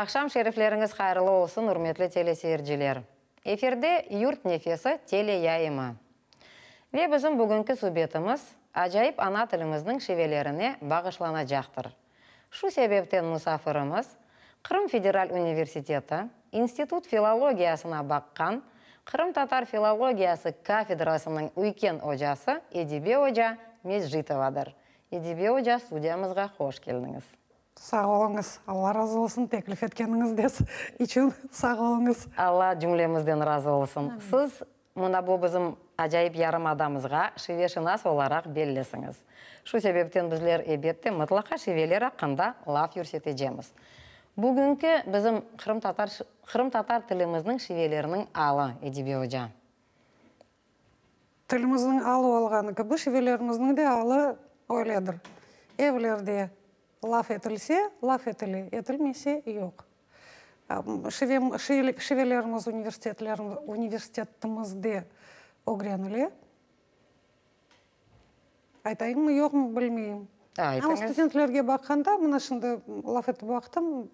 Ақшам шерифлеріңіз қайрылы олсын ұрметлі телесейірджілер. Эфирде юрт нефесі телеяйымы. Ве біздің бүгінгі субетіміз ажайып ана тіліміздің шевелеріне бағышлана жақтыр. Шу себептен мұсафырымыз Қырым федерал университеті институт филологиясына баққан Қырым татар филологиясы кафедрасының үйкен ожасы Эдибе ожа Межжитовадыр. Эдибе ожа студиямызға қош келдіңіз сау болыңыз алла разы болсын тәклиф еткеніңіздес үшін сау болыңыз алла жүмлемізден разы болсын сіз мына бізім ажайып ярым адамызға шивешинас оларақ беллесіңіз шу себептен біздер әбетті мұтлақа шивелер ақында лаф жеміз. бүгінгі біздің қырым татар, қырым татар тіліміздің шивелерінің алы әдебе тіліміздің алы болғаны бұл шивелеріміздің де алы ойледір Еулерде лаф етілсе лаф етіле етілмесе жоқ шевелеріміз университетімізді огреніле айтайынмы жоқмы білмеймін ал студенттерге баққанда мына шынды лаф етіп уақытым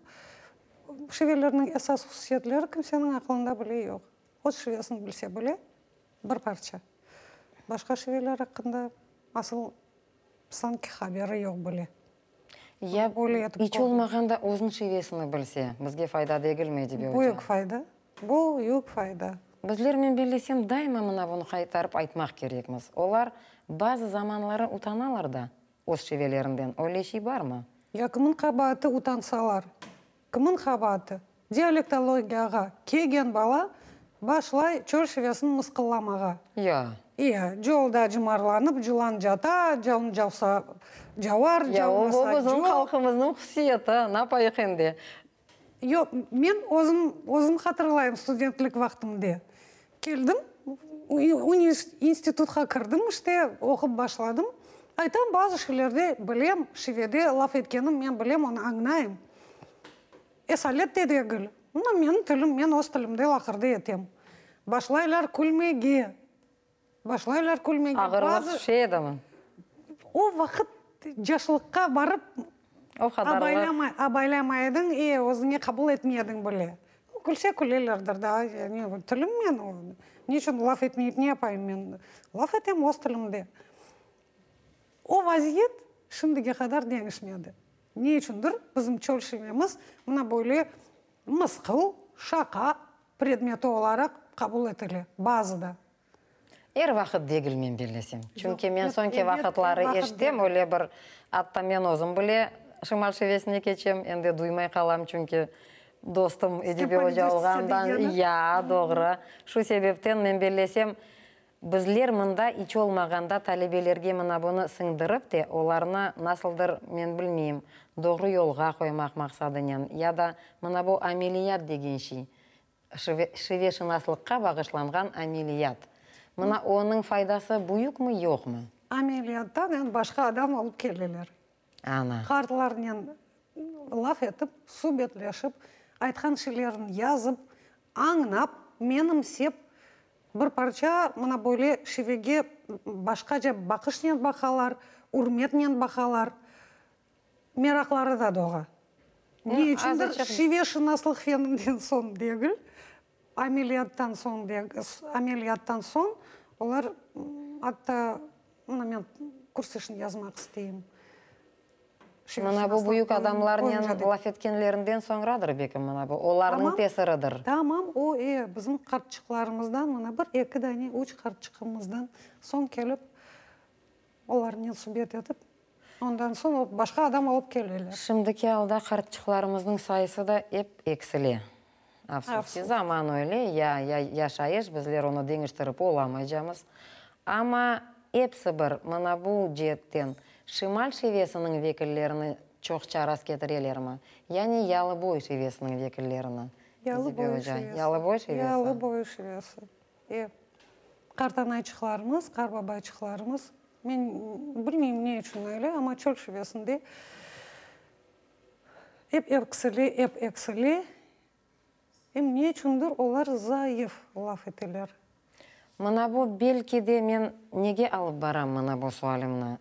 шевелерінің эсас хусиетлері кімсенің ақылында біле жоқ от шевесін білсе біле бір парча башқа шевелер ақында асыл санки хабері жоқ біле иә ич болмағанда озынша весіні білсе бізге файда дегілме деп бұйық файда бұл юк файда біздермен бірлесем дайыма мына бұны қайтарып айтмақ керекміз олар базы заманлары утаналар да өз шевелерінден олешей бар ма я қабаты утансалар кімнің қабаты диалектологияға кеген бала башылай чөр шевесін мысқылламаға иә иә жолда жымарланып жылан жата жауын жауса жауар жаумаса ол халқымыздың құсиеті напа екенде жоқ мен өзім өзім қатырлаймын студенттік вақытымда келдім институтқа кірдім іште оқып башладым айтам базы шілерде білем шиведе лаф еткенім мен білем оны аңнайым эсалет гүл ну менің тілім мен осы тілімде лақырды етем башлайлар күлмеге башлайлар күлмеге ағырлап шедімін ол уақыт жашылыққа барып абайламай абайламайдың и өзіңе қабыл етмедің біле күлсе күлелердір да не тілім мен не үшін лаф етмейді не апаймын мен лаф етем өз тілімде о вазиет шындыге қадар деңішмеді не үшіндір біздің чөлшімеміз мына бойле мысқыл шақа предметі оларақ қабыл етілі базада Әр вақыт дегілмен мен белесем чүнки мен сонке вақытлары ештем, өле бір атта мен озым біле шымал весіне кечем дұймай дуймай чүнке достым әдебе эдибео жабылгандан Я, доғыра. шу себептен мен белесем бізлер мұнда ич олмағанда тәлебелерге мұна бұны сыңдырып те оларына насылдыр мен білмейм доғры жолға қоймақ мақсадынен яда мұна бұ амелият деген ши шеве бағышланған амелият мына оның файдасы бұйықмы жоқмы амелияттан енді башқа адам алып келелер ана қартыларынан лаф етіп бетлешіп айтқан шелерін язып аңнап сеп бір парча мына бойле шевеге башқа же бақышнен бақалар урметнен бақалар мерақлары да доға не үшіндір шеве шынаслық фенімден сон дегіл амелияттан соң амелияттан соң олар атта мына мен курс үшін жазмақ істеймін мына бұл бұйық адамларнен лафеткенлерінден еткенлерінден соңрадыр мына бұл олардың тесірідір тамам о е э, біздің қартшықларымыздан мына бір екі дәне үш қартшықымыздан соң келіп олар не субет етіп ондан соң башқа адам алып келелер шымдыке алда қартшықларымыздың сайысы да еп ексіле афсуски заман эле я я, жашайыш бизлер ону деңиштирип алмай жамыз ама эпси бир мына бул жеттен шималь шевесинин векиллерини чокча араз кетирелерми яни ялы бой шевесинин векиллерини ялы бой шевеси ялы бой шевеси ялы бой шевеси э картанайчыларыбыз карбабайчыларыбыз мен билбейм эмне үчүн эле ама чөл шевесинде эп эксили эп эксили эмне үчүндүр олар заев лаф этелер мына бул мен неге алып барам мына бул суалымны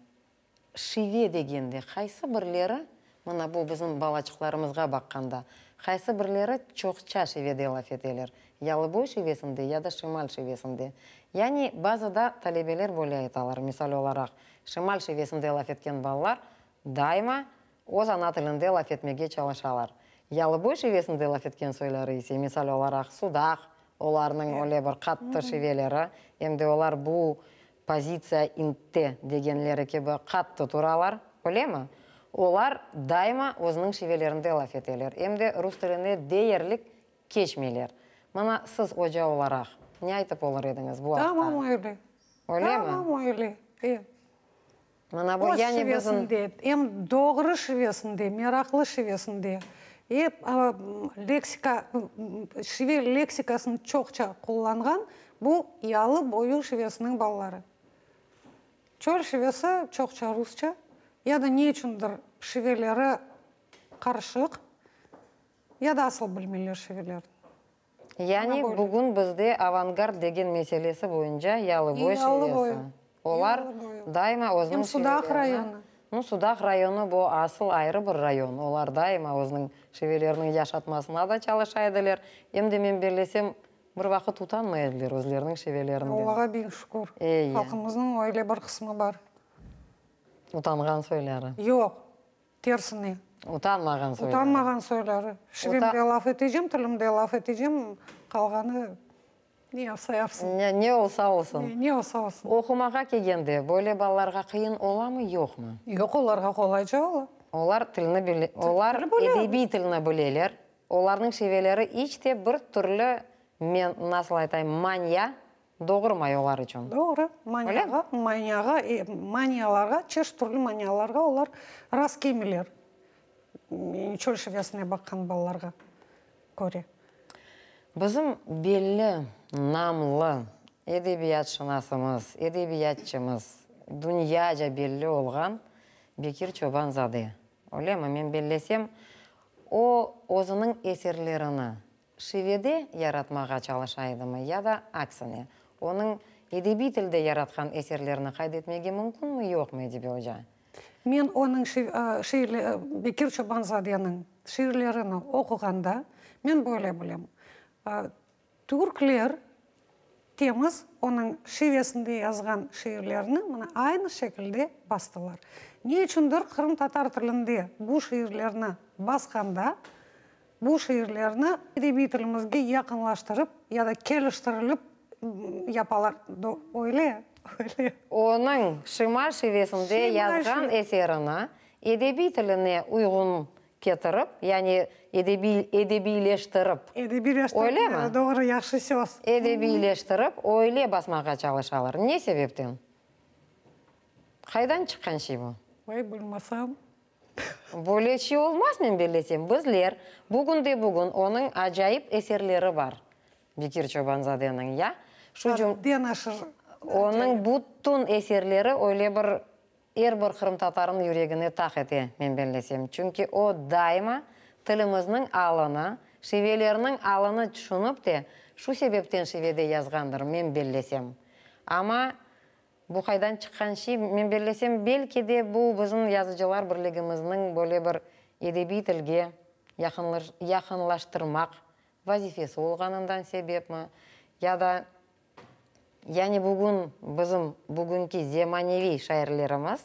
шиве дегенде кайсы бирлери мына бул биздин балачыкларыбызга бакканда кайсы бирлери чокча шиведе лаф этелер ялыбой шивесинде яда шымал шивесинде яни базада талебелер ойлойт алар мисалы оларақ, шымал шивесинде лаф эткен балалар дайма өз ана тилинде лаф чалышалар ялы бой шевесін делап еткен сөйлері есе мысалы олар ақсудақ оларның оле бір қатты шевелері енді олар бұл позиция инте дегенлері кебі қатты туралар ма олар дайма өзінің шевелерін делап етелер емде рус тіліне дейерлік кешмелер мына сіз ожа оларақ не айтып олар едіңіз бұл тамам ойлы Да, ойлы мына бұл яғни біздің ем доғры шевесінде мерақлы шевесінде и лексика швед лексикасын чокча қолданған бұл ялы бою швесинин балалары чөл швесі чокча русча яда не үчүндүр қаршық қаршық, яда асыл билмейлер швелердин яғни бүгін бізде авангард деген мәселесі бойынша бой шевесі олар дайма өзінің районы Ну, Судақ районы бұл асыл айры бір район. Олар дайыма өзінің шевелерінің яшатмасына да чалышайдылар. Емді мен берлесем, бір вақыт ұтанмайдылер өзлерінің шевелерінде. Олаға бейін шүкір. Э, Халқымызның ойлы бір қысымы бар. Утанған сөйлері. Йоқ. терсіне. Утанмаған сөйлері. Утанмаған сөйлері. Швемде лафы тежем, тілімде лафы тежем, қалғаны не саяфсың не, не осаусың не, не осаусың оқымаға келгенде бөле балаларға қиын оламы ма жоқ жоқ оларға қолай жолы олар тілні біле олар әдеби тілні білелер олардың шевелері ичте бір түрлі мен насыл айтайын мания доғырмай олар үшін доғры манияға манияға манияларға чеш түрлі манияларға олар рас кемелер чөл шевесіне баққан балаларға көре біздің белі намлы әдебиятшынасымыз әдебиятшымыз дүнияжа белле болған бекир чобанзаде ойлаймын мен беллесем о өзінің эсерлеріні шиведе яратмаға чалышайдымы яда аксыне оның әдеби тілде яратқан эсерлерін қайда етмеге ме жоқмы деп ойжа мен оның шиырле бекир чобанзаденің шиырлерін оқығанда мен былай білемін түрклер теміз оның шивесінде жазған шиырлеріні мына айны шекілде бастылар не үшіндір қырым татар тілінде бұл шиырлеріні басқанда бұл шиырлеріні әдеби тілімізге яқынлаштырып, яда келіштіріліп япалар ойле ойле оның шима шивесінде жазған әсеріні әдеби тіліне ұйғын кетіріп яғни эдебийлештіріп эдебийлештіріп ойлайма доғры жақсы сөз эдебийлештіріп ойле басмаға çalışалар не себептен қайдан шыққан ши бұл ой білмасам бөлечи олмас мен білесем бүгін бүгінде бүгін оның ажайып әсерлері бар бекир чобанзаденің иә шу оның бұттун әсерлері ойле бір әрбір қырым татарын жүрегіне тақ ете мен білесем. Чүнки о дайма тіліміздің алыны, шевелерінің алыны түшініп те, шу себептен шеведе язғандыр мен беллесем. Ама бұқайдан чыққан ши мен білесем белке бұл біздің язычылар бірлігіміздің бөле бір әдеби тілге яқынлаштырмақ вазифесі олғанындан себеп мұ? Яда яғни бүгін біздің бүгінгі заманауи шайырларымыз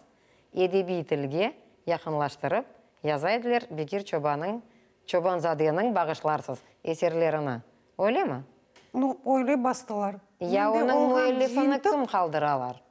әдеби тілге жақынлаштырып язайдылар бекир чобаның чобанзаденің бағышларсыз эсерлеріні ойлама ну ойлай бастылар иә оның мөлефіні кім қалдыралар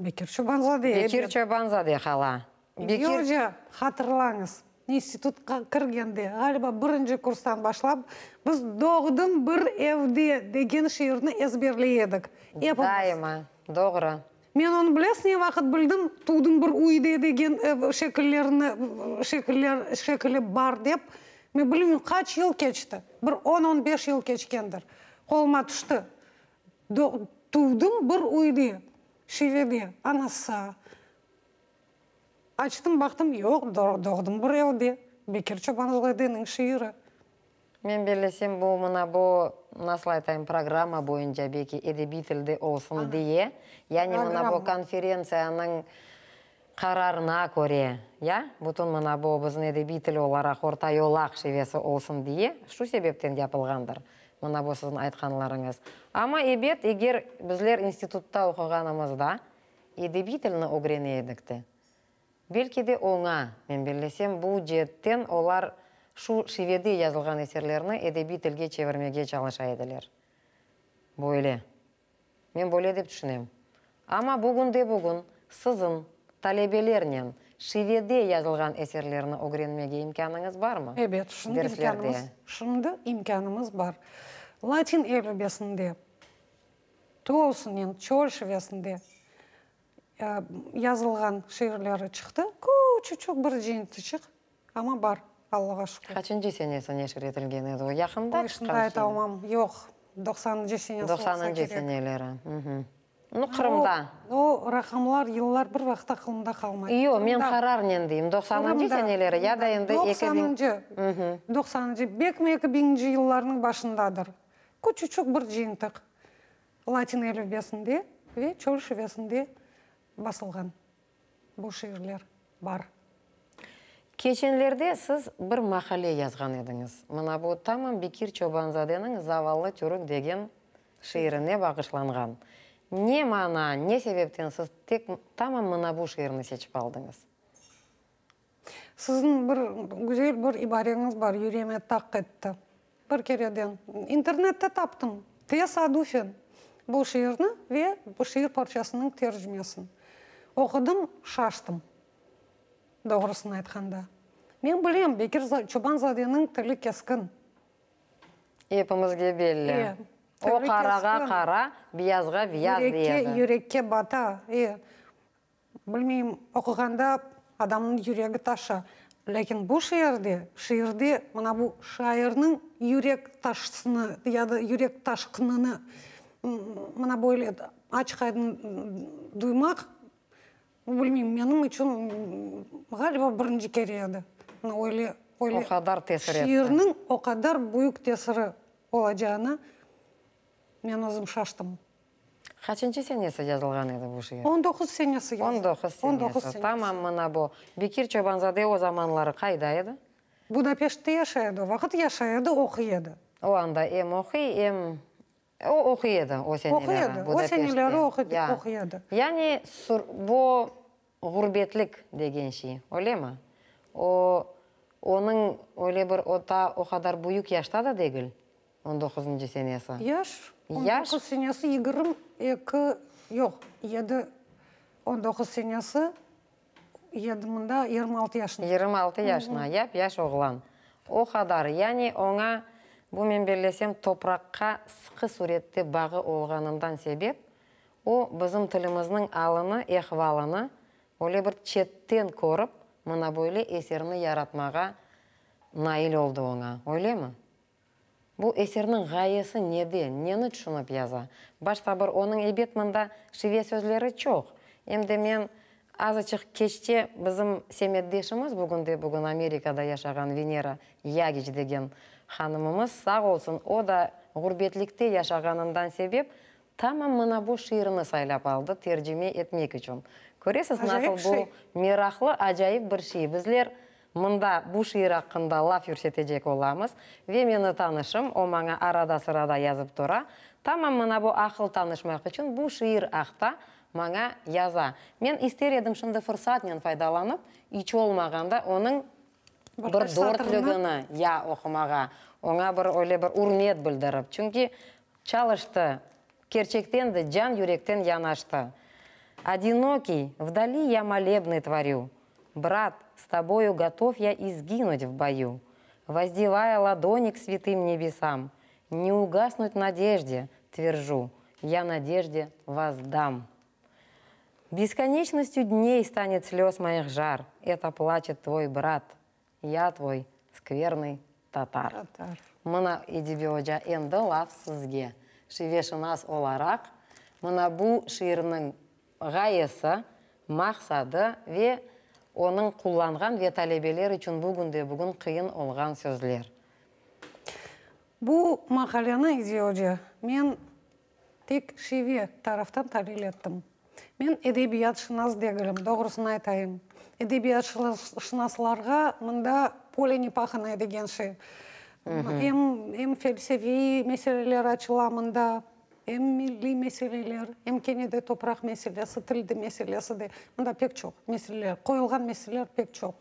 бекир чобанзаде бекир чобанзаде қала бекир хатырлаңыз институтқа кіргенде ғалиба бірінші курстан башлап біз доғдың бір евде деген шиырны эсберледік дайыма доғры мен оны білесің не уақыт білдім тудың бір уйде деген э, шекілеріні шекілдер шекілі бар деп мен білмеймін қанша жыл кешті бір он он беш жыл кешкендір қолыма түсті тудың бір уйде шиведе анасы бақтым, baktım yok бұр елде. Бекер чобан Çobanlı'nın шиыры. Мен білесем бұл мына бұл насыл программа бойынша беке әдеби тілде олсын дие яғни мына бұл конференцияның қарарына көре Я? бұтын мына бұл біздің әдеби тіл олара орта олақ шевесі олсын дие шу себептен япылғандыр мына бұл сіздің айтқанларыңыз ама ебет егер бізлер институтта оқығанымызда әдеби тілні огрене едікті Белки оңа мен білесем бұл жеттен олар шу шиведе жазылған есерлеріні әдеби тілге чевірмеге жалаша еділер. Бойле. Мен бойле деп түшінем. Ама бүгінде бүгін сызын, талебелернен шиведе жазылған әсерлеріні огренмеге имкәніңіз бар ма? Әбет, шынды имкәніңіз бар. Латин әлібесінде, чөл чоршевесінде, Э, язылған шиырлары шықты чучук бір шық ама бар аллага шүкүр качынчы сенесинешир этилген эди якында чыккан айта алмам жок токсонунчу сенеси токсонунчу сенелери ну кырымда о рахамлар йыллар бір убакта кылымда калмайт ио мен карар нен дейм токсонунчу сенелери я да энди эки миңинчи жылдардын башындадыр кучучук бір жыйынтык латин басылған бұл шиырлер бар кешенлерде сіз бір мақале жазған едіңіз мына бұл тамам бекир чобанзаденің завалы түрік деген шиыріне бағышланған не мана не себептен сіз тек тамам мына бұл шиырны алдыңыз сіздің бір гүзел бір ибареңіз бар үреме тақ етті бір кереден интернетте таптым те бұл шиырны ве бұл шиыр парчасының тержімесін оқыдым шаштым доғрысын айтқанда мен білем бекер чубан заденің тілі кескін епімізге белгілі о қараға қара биязға бияз дейді жүрекке бата иә білмеймін оқығанда адамның жүрегі таша ләкин бұл шиырде шиырде мына бұл шайырның жүрек ташысыны яғни жүрек ташқыныны мына бойлы ачқайдың дуймақ білмеймін менің үшін ғалиба бірінші кереді ойле ойле оқадар тесірі шиырның оқадар бұйық тесірі ол әжаны мен өзім шаштым қашаншы сенесі жазылған еді бұл шиыр он тоғыз сенесі он тоғыз он тоғыз тамам мына бұл бекир чобанзаде о заманлары қайда еді будапештте яшайды уақыт яшайды о оғанда ем оқи ем оқиды осенелері оқиды осенелері оқиды яғни бұл ғұрбетлік дегенше оле ма о оның оле бір ота оқадар бұйық яшта да дегіл 19 сенесі яш 19 сенесі 22 жоқ еді 19 сенесі еді мында 26 яшына 26 яшына яп яш оғлан оқадар яғни оңа Бұл мен берлесем топыраққа сұқы суретті бағы олғанымдан себеп, о бізім тіліміздің алыны, еқвалыны, оле бір четтен көріп, мына бойлы есеріні яратмаға найыл олды оңа. Оле мұ? Бұл есерінің ғайысы неде, нені түшініп яза? Башта бір оның ебет мұнда шиве сөзлері чоқ. Емді мен азычық кеште бізім семетдешіміз бүгінде бүгін Америкада яшаған Венера Ягич деген ханымымыз сақ болсын о да ғұрбетлікте яшағанындан себеп тамам мына бұл шиырыны сайлап алды тержиме етмек үшін көресіз насыл бұл мерақлы ажайып бір ши бізлер мында бұл шиыр ақында лаф көрсетежек боламыз ве мені танышым о маңа арада сырада жазып тұра тамам мына бұл ақыл танышмақ үшін бұл шиыр ақта маңа яза мен істер едім шынды фұрсатнен пайдаланып олмағанда оның бір дортлігіні я оқымаға оңа бір ойле бір урмет білдіріп чүнки чалышты керчектенді жан жүректен янашты одинокий вдали я молебный творю брат с тобою готов я изгинуть в бою воздевая ладони к святым небесам не угаснуть надежде твержу я надежде воздам Бесконечностью дней станет слез моих жар, это плачет твой брат – я твой скверный татар татар мына идебиожа енді лав сізге шивешінас оларақ мына бұл шиырның ғайысы мақсады ве оның құлланған ве талебелер үшін бүгінде бүгін қиын олған сөзілер. бұл мақалені идеология мен тек шиве тарафтан тарилеттім мен әдебиятшынас дегілім доғрысын айтайын әдебиятшынасларға мында поле не паханое дегенше эм эм фелсефи мәселелер ачыла мында эм милли мәселелер эм кенеде топырақ мәселесі тілді мәселесі де мында пек жоқ мәселелер қойылған мәселелер пек чок.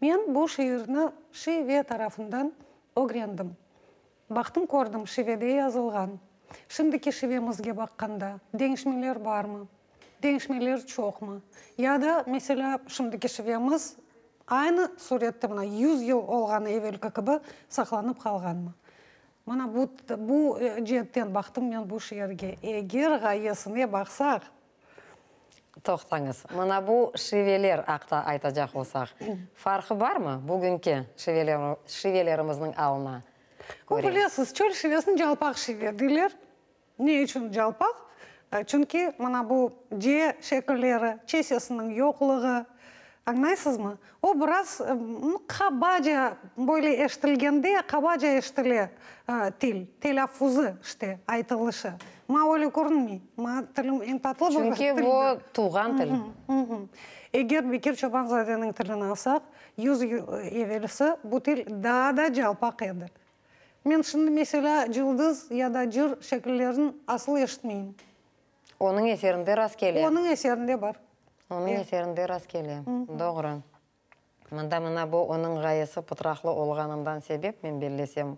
мен бұл шиырны шиве тарафынан огрендім Бақтың көрдім шиведе жазылған шындыки шивемізге баққанда деңішмелер бармы değişmeleri çok mu? Ya da mesela şimdiki şivemiz aynı surette мына 100 yıl olgan evvelki gibi saklanıp kalgan mı? Мына bu, bu жеттен бақтым мен бұл шерге. Егер ғайысыне бақсақ, тоқтаңыз мына бұл шевелер ақта айтажақ болсақ фарқы бар ма бүгінке шевелер, шевелеріміздің алына білесіз чөл шевесін жалпақ шеве не үшін жалпақ Э, чүнки мына бұл же чесесінің чесесинин аңнайсыз ма ол біраз каба қабаджа бойле эшитилгенде каба же эшитиле тил телафузы айтылышы Ма эле көрінмей? Ма тилим эң татыыл чүнки бул тууган тил егер бекир чопонзаденин тілін алсақ юз эвелиси бул тіл дада жалпақ еді мен шынды mesela жылдыз я да жыр асыл эшитмейм оның әсерінде рас келе оның әсерінде бар оның әсерінде рас келе доғры мында мына бұл оның ғайысы пытрақлы олғанымдан себеп мен беллесем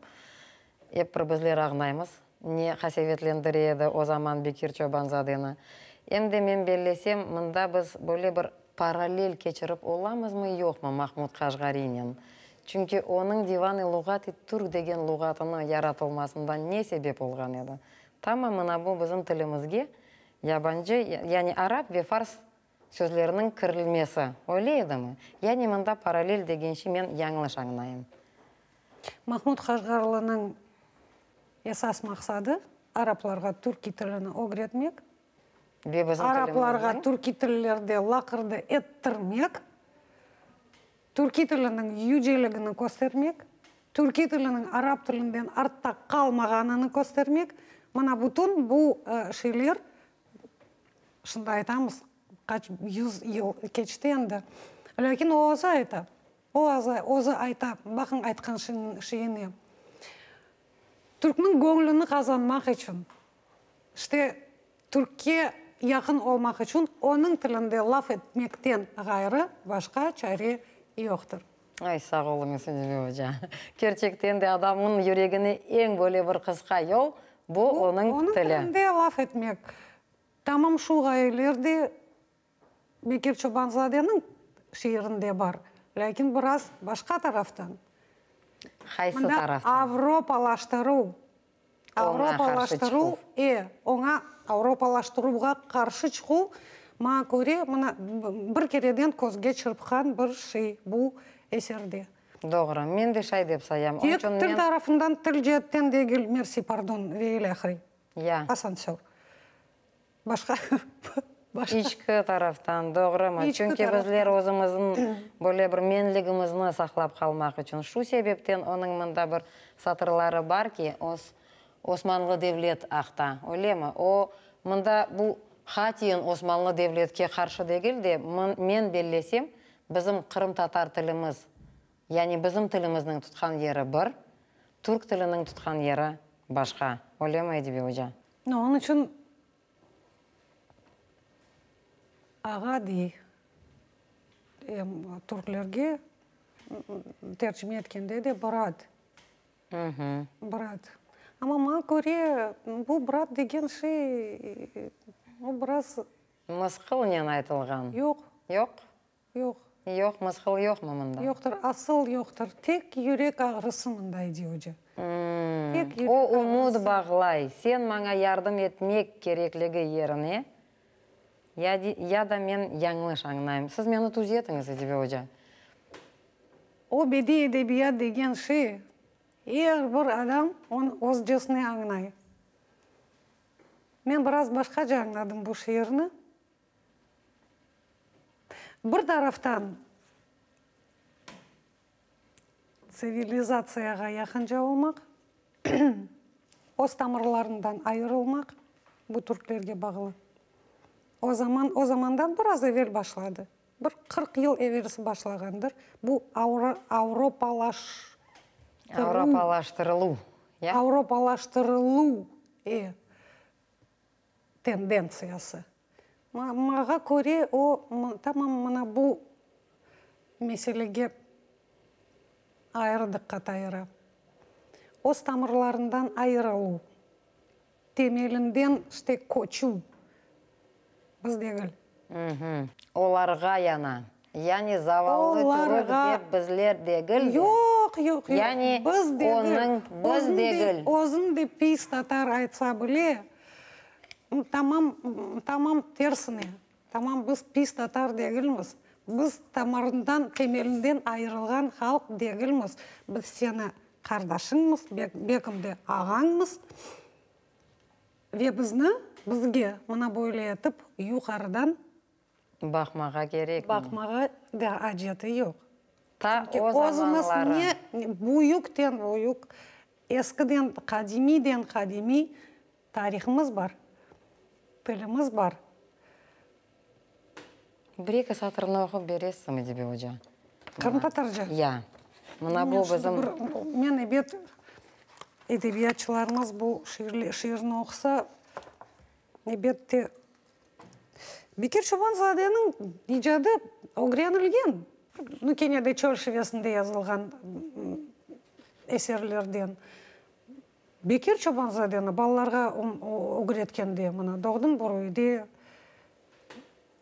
еппір бізлер ағнаймыз не қасеветлендіреді о заман бекир чобанзадыны енді мен беллесем мында біз бөле бір параллель кечіріп оламыз жоқ мы махмуд қажғаринен чүнки оның диваны лұғат түр деген лұғатының яратылмасында не себеп болған еді тама мына бұл біздің тілімізге ябанжы яғни араб ве фарс сөздерінің кірілмесі Я яғни мында параллель дегенше мен яңылыш аңлаймын махмуд қашғарлының эсас мақсады арапларға түркі тілін оғретмек. арапларға түркі тілдерде лақырды еттірмек түркі тілінің южелігіні көрсетмек түркі тілінің араб тілінден артта қалмағанын көрсетмек мына бүтін бұл шилер шынды айтамыз жүз ел кечте енді ләкин оозы айта озы айта бақын айтқан шиене түркнің көңілін қазанмақ үшін іште түркке яқын олмақ үшін оның тілінде лаф етмектен ғайры башқа чаре жоқтыр ай сау болыңыз үндібе Керчектен де адамның жүрегіне ең бөле бір қысқа жол бұл оның тілі оның тілінде лаф етмек тамам шуға ғайырлерде бекер чобанзаденің шиырінде бар ләкин біраз башқа тарафтан қайсы тарафтан авропалаштыру авропалаштыру е оңа авропалаштыруға қаршы шығу ма көре мына бір кереден көзге шырпқан бір ши бұл эсерде Доғыры, мен де шай деп саям. Тек тіл тарафындан тіл жеттен дегіл, мерси, пардон, вейл әқірі. Иә. Асан сөр башка ички тараптан догры чүнки бизлер өзүбүздүн более бир менлигибизди саклап калмак үчүн шу себептен анын мында бир сатырлары барки ос османлы девлет акта ойлойм о мында бұл хатиин османлы девлетке каршы дегил де мен беллесем биздин кырым татар тилибиз яғни бізім тіліміздің тұтқан ері бір түрк тілінің тұтқан ері башқа ойлай ма әдеби ну он үшін аға дей түркілерге тәржіме еткенде де брат брат мама көре бұл брат деген ши ол біраз нен айтылған жоқ жоқ жоқ жоқ мысқыл жоқ мұмында? жоқтыр асыл жоқтыр тек жүрек ағрысы мындай деуде О, умуд бағлай сен маңа ярдым етмек кереклігі еріне я, да мен яңылыш аңлайм сіз мені түзетіңіз әдебе ожа деген ши бір адам он өз жесіне аңнай мен біраз башқа аңладым бұл шиырны бір тараптан цивилизацияға яқын жауылмақ өз тамырларынан айырылмақ бұл түрклерге бағылы о заман о замандан біраз башлады бір 40 жыл әверсі башлағандыр бұл ауропалаш ауропалаштырылу иә ауропалаштырылу тенденциясы маға көре о тамам мына бұл меселеге айырдыққа тайыра ос тамырларындан айырылу темелінден штек кочу Біздегіл. оларға яна яғни завалды деп біздер дегіл жоқ жоқ яғни оның біз өзін де татар айтса біле тамам тамам терсіне тамам біз пис татар дегілміз біз тамарындан темелінден айырылған халық дегілміз біз сені қардашыңмыз бек, бекімді ағаңмыз ве бізні бізге мына бойлетіп юқарыдан бақмаға керек бақмаға да әжеті жоқ та не бұйықтен ұйық ескіден қадимиден қадими тарихымыз бар тіліміз бар бір екі сатырын оқып бересің бе деп ожа қырымтатаржа иә мына бұл біздің мен әдебиетшіларымыз бұл шиырны оқыса Неберте. Бекер Шубанзаденің ижады огренілген. Ну, Кенеде чор шевесінде әсерлерден. Бекер Шубанзадені балаларға огреткенде, мына доғдың үйде,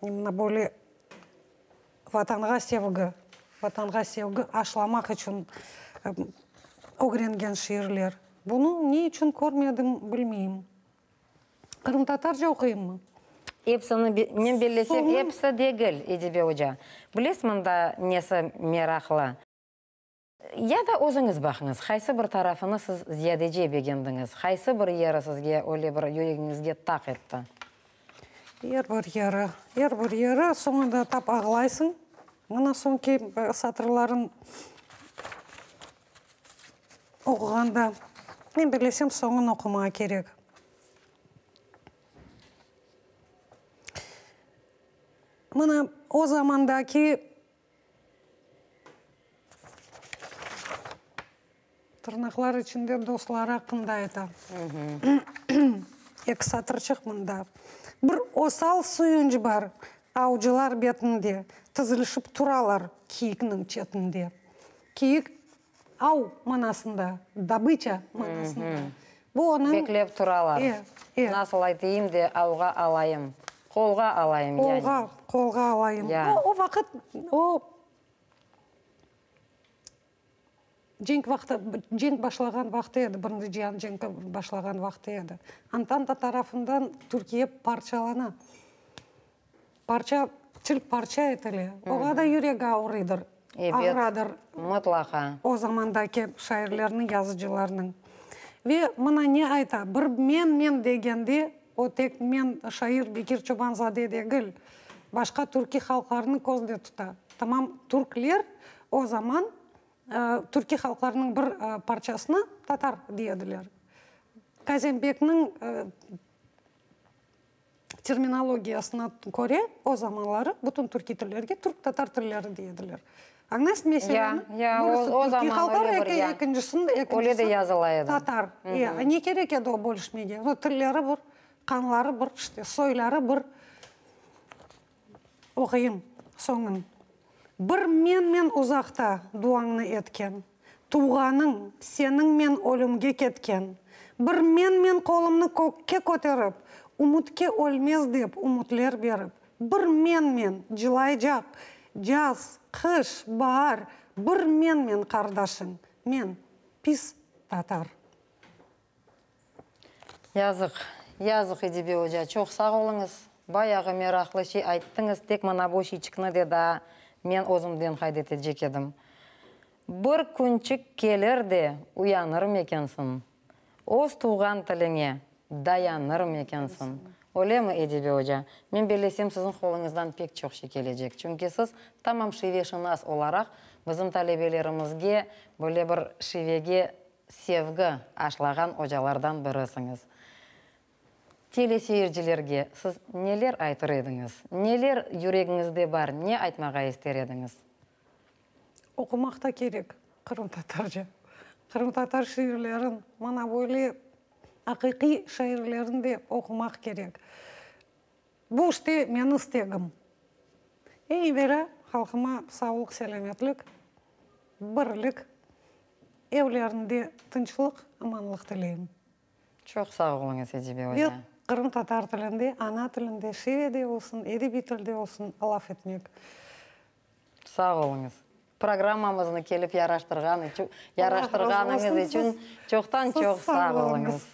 мұна более ватанға севгі, ватанға севгі ашламақ үшін огренген шиырлер. Бұны не үшін көрмедім, білмеймін қырымтатарша оқимын эпсоны мен белесек эпсо дегіл едебе ожа Білес мұнда несі мерақлы я да өзіңіз бақыңыз қайсы бір тарапыны сіз зияде бегендіңіз. қайсы бір ері сізге өле бір жүрегіңізге тақ етті ер бір ері ер бір ері соңында тапағылайсың мына соңғы э, сатырларын оқығанда мен білесем соңын оқымаға керек Mına o ішінде tırnaklar içinde dostlar hakkında ayta. Ek мұнда бір осал осал suyuncu бар жылар бетінде тізілішіп тұралар кейікнің четінде. кейік ау манасында, добыча манасында. Бұл оның... Беклеп тұралар. иә Насыл айтайым де ауға алайым. Қолға алайым қолға алайын иә. о, о вақыт о вақты женг башлаған вақты еді бірінші жан женг башлаған вақты еді антанта тарафындан түркия парчалана парча тіл парча етіле оға да жүрегі ауырыдыр ағырадыр мұтлақа о замандаки шайырлерінің жазушыларның ве мына не айта бір мен мен дегенде о тек мен шайыр бекир чубанзаде дегіл башка түркі халкларын көздө тұта. тамам турклер о заман ә, э, түркі халкларының бір ә, э, парчасына татар дейділер. казенбектің ә, э, терминологиясына көре о заманлары бүтін түркі тілдерге түрк татар тілдері дейділер. аңнас мәселені иә о екіншісін екіншісін татар иә не керек еді ол бөлішмеге тілдері бір қанлары бір сойлары бір Оқиым, соңын бір мен мен ұзақта дуаңны еткен туғаның сенің мен өлімге кеткен бір мен мен қолымны көкке көтеріп ұмытке өлмес деп ұмытлер беріп бір мен мен жылай жақ жаз қыш бар бір мен мен қардашың мен пис татар Язық, язық Идебе Ожа. Чоқ олыңыз баяғы мерақлы шей айттыңыз тек мына бұл шичкіні деді мен өзімден хайдете жекедім бір күнчік келер де уяныр мекенсің өз туған тіліңе даяныр мекенсің ойлаймын әдебе ожа мен білесем сіздің қолыңыздан пек чоқ ши кележек. чүнки сіз тамам ас оларақ біздің тәлебелерімізге бөле бір шивеге севгі ашлаған ожалардан бірісіңіз телесейіршілерге сіз нелер айтыр едіңіз нелер жүрегіңізде бар не айтмаға естер едіңіз оқымақ керек қырым жа. қырым татар шиырлерін мына ақиқи шайырларын де оқымақ керек бұл іште менің істегім ең бері халқыма саулық сәлеметлік бірлік евлерінде тыншылық аманлық тілеймін жоқ сау болыңыз қырым татар тілінде ана тілінде шиведе болсын әдеби тілде болсын лаф етмек сау болыңыз программамызны келіп яраштырған яраштырғаныңыз үшін жоқтан жоқ сау болыңыз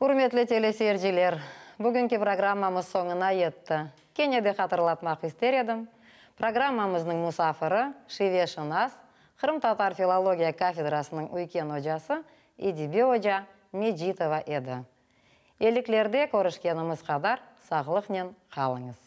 құрметті телесерджилер бүгінгі программамыз соңына етті кене де қатырлатмақ істер едім программамыздың мұсафыры шиве қырым татар филология кафедрасының уйкен ожасы әдеби ожа меджитова еді еліклерде көрішкеніміз қадар сағылық нен қалыңыз